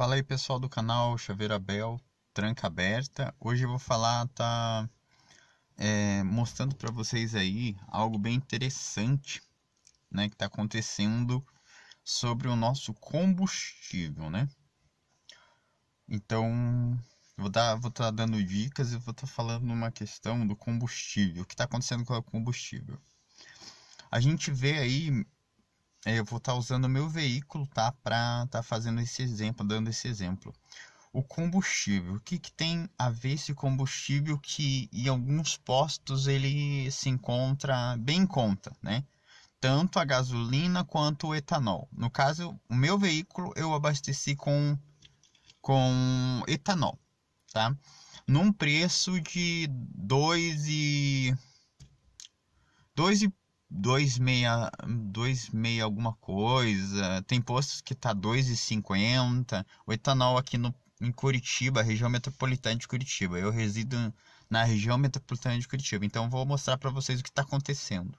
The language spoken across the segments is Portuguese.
Fala aí pessoal do canal Chaveira Bel, tranca aberta. Hoje eu vou falar, tá é, mostrando para vocês aí algo bem interessante, né, que tá acontecendo sobre o nosso combustível, né? Então, vou dar, vou estar tá dando dicas e vou estar tá falando uma questão do combustível, o que tá acontecendo com o combustível. A gente vê aí é, eu vou estar tá usando o meu veículo, tá? Para estar tá fazendo esse exemplo, dando esse exemplo. O combustível, o que, que tem a ver esse combustível que em alguns postos ele se encontra bem em conta, né? Tanto a gasolina quanto o etanol. No caso, o meu veículo eu abasteci com, com etanol, tá? Num preço de dois e... dois e 2,6 2,6 alguma coisa. Tem postos que tá 2,50. O etanol aqui no em Curitiba, região metropolitana de Curitiba. Eu resido na região metropolitana de Curitiba, então vou mostrar para vocês o que está acontecendo.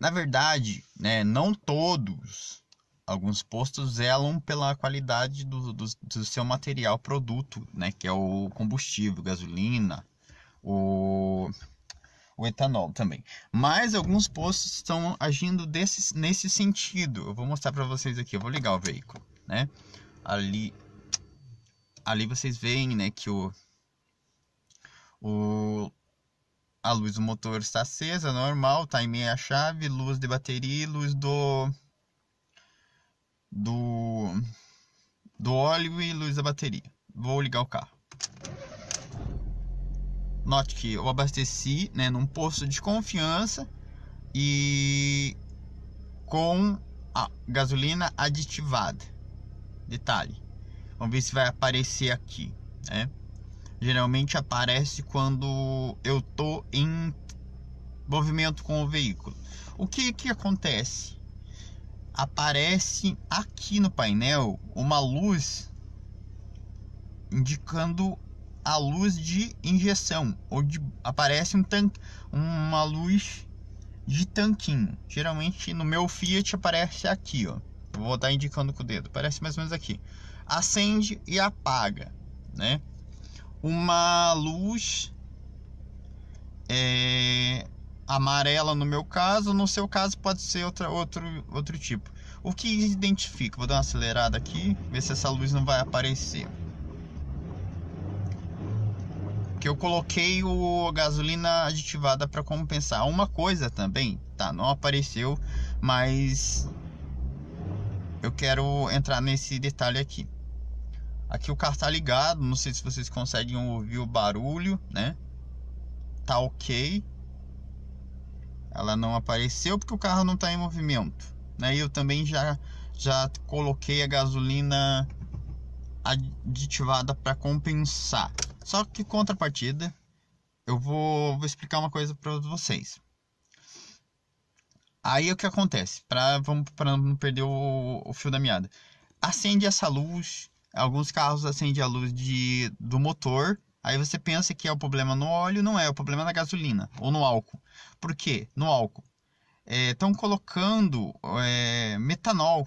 Na verdade, né, não todos, alguns postos zelam pela qualidade do, do, do seu material, produto, né, que é o combustível, gasolina, o o etanol também. Mas alguns postos estão agindo desse, nesse sentido. Eu vou mostrar para vocês aqui, eu vou ligar o veículo, né? Ali ali vocês veem, né, que o o a luz do motor está acesa, normal, tá em meia chave, luz de bateria, luz do do do óleo e luz da bateria. Vou ligar o carro. Note que eu abasteci né, num posto de confiança e com a gasolina aditivada. Detalhe. Vamos ver se vai aparecer aqui, né? Geralmente aparece quando eu tô em movimento com o veículo. O que que acontece? Aparece aqui no painel uma luz indicando a luz de injeção, onde aparece um tanque, uma luz de tanquinho. Geralmente no meu Fiat aparece aqui, ó. Vou estar indicando com o dedo, aparece mais ou menos aqui. Acende e apaga, né? Uma luz é, amarela no meu caso, no seu caso pode ser outra, outro, outro tipo. O que identifica? Vou dar uma acelerada aqui, ver se essa luz não vai aparecer que eu coloquei o gasolina aditivada para compensar. Uma coisa também, tá? Não apareceu, mas eu quero entrar nesse detalhe aqui. Aqui o carro tá ligado, não sei se vocês conseguem ouvir o barulho, né? Tá ok. Ela não apareceu porque o carro não tá em movimento, né? E eu também já já coloquei a gasolina aditivada para compensar. Só que contrapartida, eu vou, vou explicar uma coisa para vocês. Aí o que acontece? para não perder o, o fio da meada. Acende essa luz. Alguns carros acendem a luz de, do motor. Aí você pensa que é o problema no óleo, não é, é o problema na gasolina ou no álcool. Por quê? No álcool. Estão é, colocando é, metanol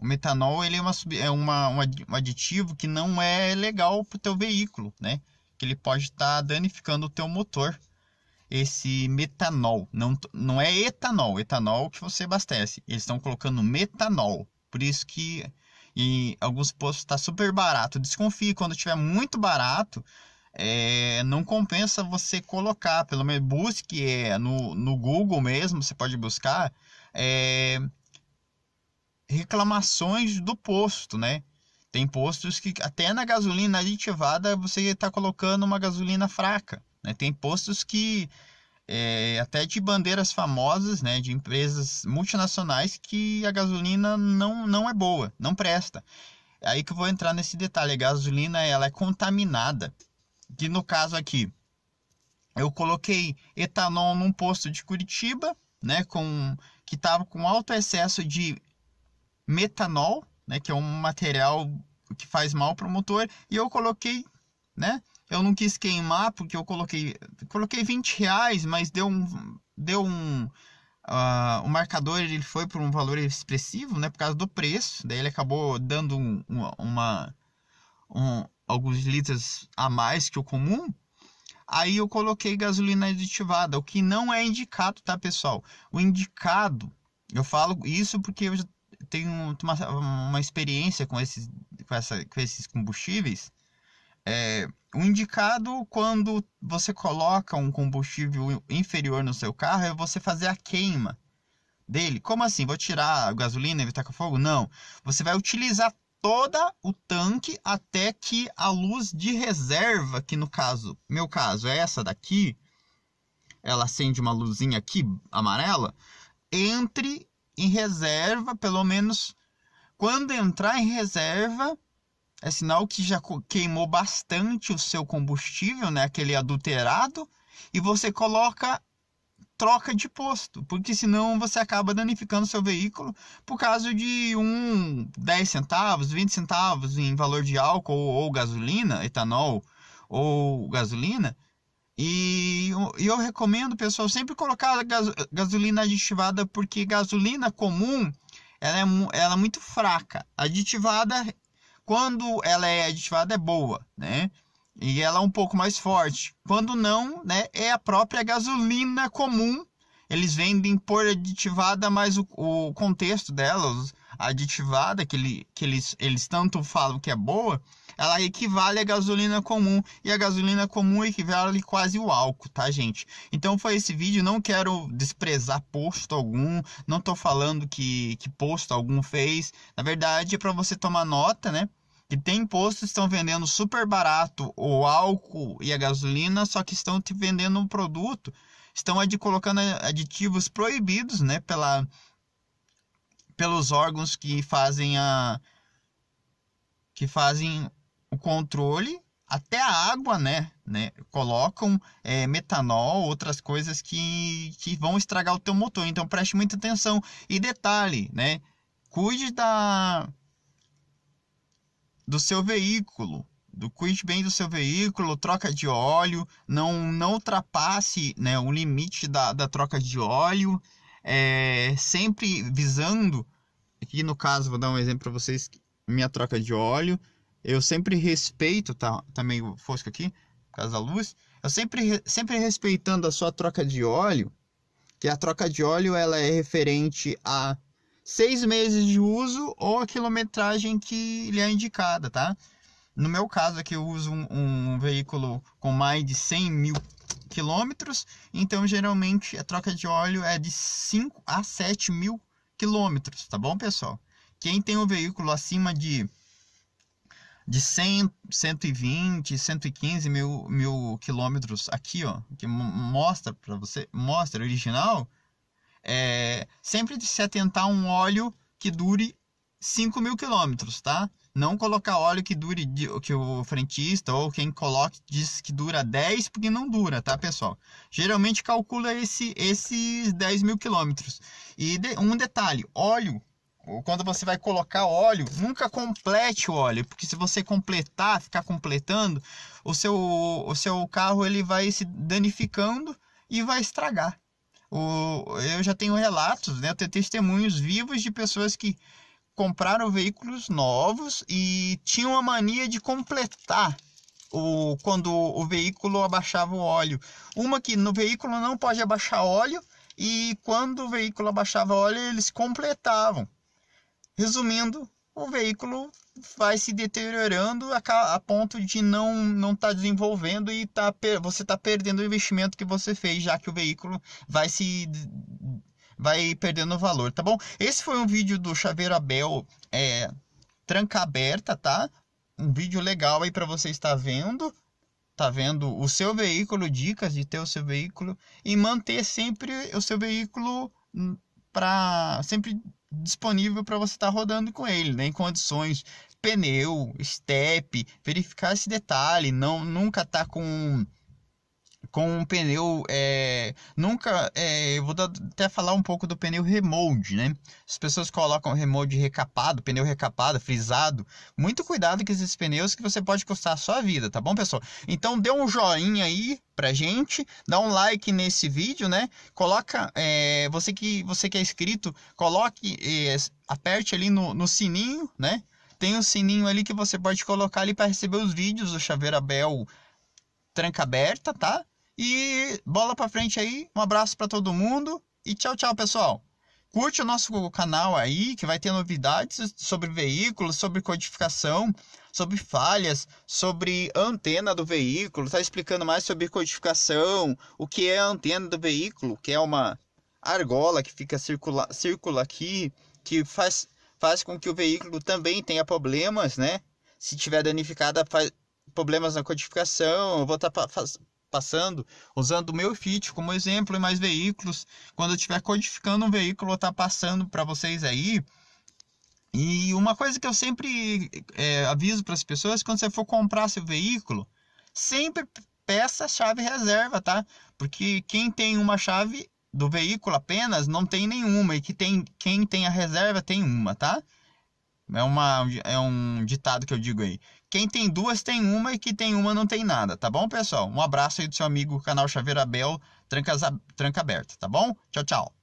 o metanol ele é, uma, é uma, um aditivo que não é legal para o teu veículo, né? Que ele pode estar tá danificando o teu motor. Esse metanol, não, não é etanol, etanol que você abastece. Eles estão colocando metanol, por isso que em alguns postos está super barato. Desconfie, quando tiver muito barato, é, não compensa você colocar, pelo menos busque é, no, no Google mesmo, você pode buscar é, reclamações do posto, né? Tem postos que até na gasolina aditivada você está colocando uma gasolina fraca. Né? Tem postos que é, até de bandeiras famosas, né, de empresas multinacionais que a gasolina não, não é boa, não presta. É aí que eu vou entrar nesse detalhe, a gasolina ela é contaminada. Que no caso aqui, eu coloquei etanol num posto de Curitiba, né, com que estava com alto excesso de metanol, né, que é um material que faz mal para o motor, e eu coloquei, né, eu não quis queimar porque eu coloquei, coloquei 20 reais, mas deu um, deu um, uh, o marcador ele foi por um valor expressivo, né, por causa do preço, daí ele acabou dando um, uma, um, alguns litros a mais que o comum, aí eu coloquei gasolina aditivada, o que não é indicado, tá, pessoal? O indicado, eu falo isso porque eu tem uma, uma experiência com esses, com, essa, com esses combustíveis. É, o indicado quando você coloca um combustível inferior no seu carro é você fazer a queima dele. Como assim? Vou tirar a gasolina e evitar com fogo? Não. Você vai utilizar toda o tanque até que a luz de reserva, que no caso, meu caso, é essa daqui, ela acende uma luzinha aqui amarela, entre em reserva, pelo menos quando entrar em reserva, é sinal que já queimou bastante o seu combustível, né, aquele adulterado, e você coloca troca de posto, porque senão você acaba danificando seu veículo por causa de um 10 centavos, 20 centavos em valor de álcool ou, ou gasolina, etanol ou gasolina, e eu, recomendo, pessoal, sempre colocar gaso, gasolina aditivada, porque gasolina comum ela é, ela é muito fraca. Aditivada, quando ela é aditivada, é boa, né? E ela é um pouco mais forte. Quando não, né? É a própria gasolina comum. Eles vendem por aditivada, mas o, o contexto dela, aditivada, que, ele, que eles, eles tanto falam que é boa, ela equivale à gasolina comum e a gasolina comum equivale quase ao álcool, tá, gente? Então foi esse vídeo, não quero desprezar posto algum, não tô falando que, que posto algum fez, na verdade é para você tomar nota, né? que tem postos que estão vendendo super barato o álcool e a gasolina, só que estão te vendendo um produto, estão ad colocando aditivos proibidos, né, pela pelos órgãos que fazem a que fazem o controle, até a água, né? né colocam é, metanol, outras coisas que, que vão estragar o teu motor. Então preste muita atenção. E detalhe, né? Cuide da do seu veículo, do cuide bem do seu veículo, troca de óleo, não, não ultrapasse né, o limite da, da troca de óleo, é, sempre visando, aqui no caso, vou dar um exemplo para vocês, minha troca de óleo, eu sempre respeito, tá, tá meio fosco aqui, por causa da luz. Eu sempre, sempre respeitando a sua troca de óleo, que a troca de óleo ela é referente a seis meses de uso ou a quilometragem que lhe é indicada, tá? No meu caso aqui eu uso um, um veículo com mais de 100 mil quilômetros, então geralmente a troca de óleo é de 5 a 7 mil quilômetros, tá bom pessoal? Quem tem um veículo acima de de 100, 120, 115 mil, mil quilômetros aqui, ó, que mostra para você, mostra é original, é, sempre de se atentar a um óleo que dure 5 mil quilômetros, tá? Não colocar óleo que dure, que o frentista ou quem coloque diz que dura 10, porque não dura, tá, pessoal? Geralmente calcula esse, esses 10 mil quilômetros. E de, um detalhe, óleo quando você vai colocar óleo, nunca complete o óleo, porque se você completar, ficar completando, o seu, o seu carro ele vai se danificando e vai estragar. O, eu já tenho relatos, né, eu tenho testemunhos vivos de pessoas que compraram veículos novos e tinham a mania de completar o, quando o veículo abaixava o óleo. Uma que no veículo não pode abaixar óleo e quando o veículo abaixava óleo eles completavam. Resumindo, o veículo vai se deteriorando a, a ponto de não não estar tá desenvolvendo e tá você está perdendo o investimento que você fez, já que o veículo vai se vai perdendo valor, tá bom? Esse foi um vídeo do Chaveiro Abel é, tranca aberta, tá? Um vídeo legal aí para você estar vendo, tá vendo o seu veículo, dicas de ter o seu veículo e manter sempre o seu veículo para sempre disponível para você estar tá rodando com ele, né? em condições pneu, step, verificar esse detalhe, não nunca tá com com um pneu é, nunca é, eu vou até falar um pouco do pneu remold né as pessoas colocam remold recapado pneu recapado frisado muito cuidado com esses pneus que você pode custar a sua vida tá bom pessoal então dê um joinha aí pra gente dá um like nesse vídeo né coloca é, você que você que é inscrito coloque é, aperte ali no, no sininho né tem o um sininho ali que você pode colocar ali para receber os vídeos do chaveiro abel tranca aberta, tá? E bola para frente aí. Um abraço para todo mundo e tchau, tchau, pessoal. Curte o nosso canal aí, que vai ter novidades sobre veículos, sobre codificação, sobre falhas, sobre antena do veículo. Tá explicando mais sobre codificação, o que é a antena do veículo, que é uma argola que fica circula, circula aqui, que faz, faz com que o veículo também tenha problemas, né? Se tiver danificada, faz problemas na codificação. Eu vou estar tá, passando, usando o meu Fit como exemplo e mais veículos, quando eu estiver codificando um veículo, eu tá passando para vocês aí. E uma coisa que eu sempre é, aviso para as pessoas, quando você for comprar seu veículo, sempre peça chave reserva, tá? Porque quem tem uma chave do veículo apenas não tem nenhuma e que tem quem tem a reserva tem uma, tá? É uma é um ditado que eu digo aí. Quem tem duas tem uma e que tem uma não tem nada, tá bom, pessoal? Um abraço aí do seu amigo canal Chaveira Bel, tranca, tranca aberta, tá bom? Tchau, tchau.